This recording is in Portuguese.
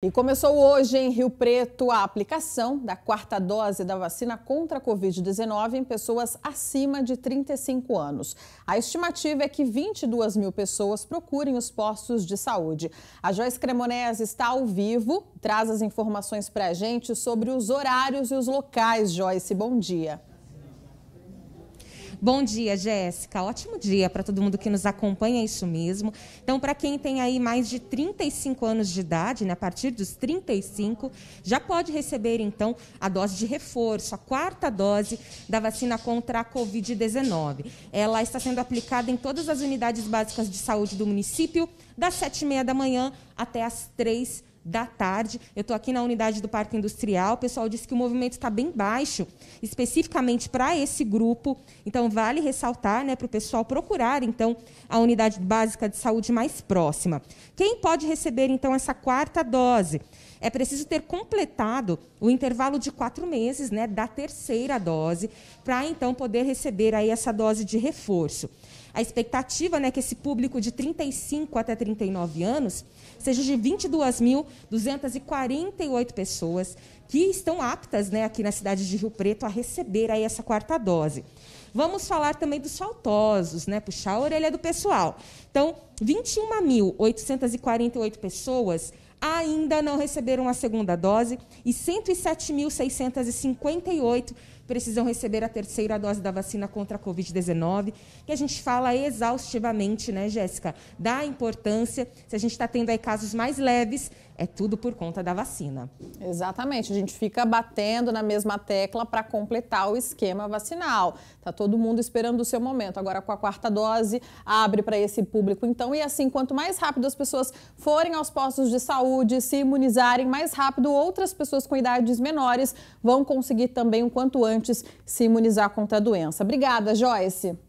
E começou hoje em Rio Preto a aplicação da quarta dose da vacina contra a Covid-19 em pessoas acima de 35 anos. A estimativa é que 22 mil pessoas procurem os postos de saúde. A Joyce Cremonese está ao vivo, traz as informações para a gente sobre os horários e os locais. Joyce, bom dia. Bom dia, Jéssica. Ótimo dia para todo mundo que nos acompanha, é isso mesmo. Então, para quem tem aí mais de 35 anos de idade, né, a partir dos 35, já pode receber então a dose de reforço, a quarta dose da vacina contra a Covid-19. Ela está sendo aplicada em todas as unidades básicas de saúde do município, das sete e meia da manhã até as três da tarde. Eu estou aqui na unidade do Parque Industrial. O pessoal disse que o movimento está bem baixo, especificamente para esse grupo. Então, vale ressaltar né, para o pessoal procurar, então, a unidade básica de saúde mais próxima. Quem pode receber, então, essa quarta dose? é preciso ter completado o intervalo de quatro meses né, da terceira dose, para então poder receber aí essa dose de reforço. A expectativa né, é que esse público de 35 até 39 anos seja de 22.248 pessoas que estão aptas né, aqui na cidade de Rio Preto a receber aí essa quarta dose. Vamos falar também dos faltosos, né? Puxar a orelha do pessoal. Então, 21.848 pessoas ainda não receberam a segunda dose e 107.658 precisam receber a terceira dose da vacina contra a Covid-19, que a gente fala exaustivamente, né, Jéssica, da importância, se a gente está tendo aí casos mais leves, é tudo por conta da vacina. Exatamente, a gente fica batendo na mesma tecla para completar o esquema vacinal. Tá todo mundo esperando o seu momento. Agora com a quarta dose abre para esse público. Então, e assim, quanto mais rápido as pessoas forem aos postos de saúde, se imunizarem mais rápido, outras pessoas com idades menores vão conseguir também o quanto antes se imunizar contra a doença. Obrigada, Joyce.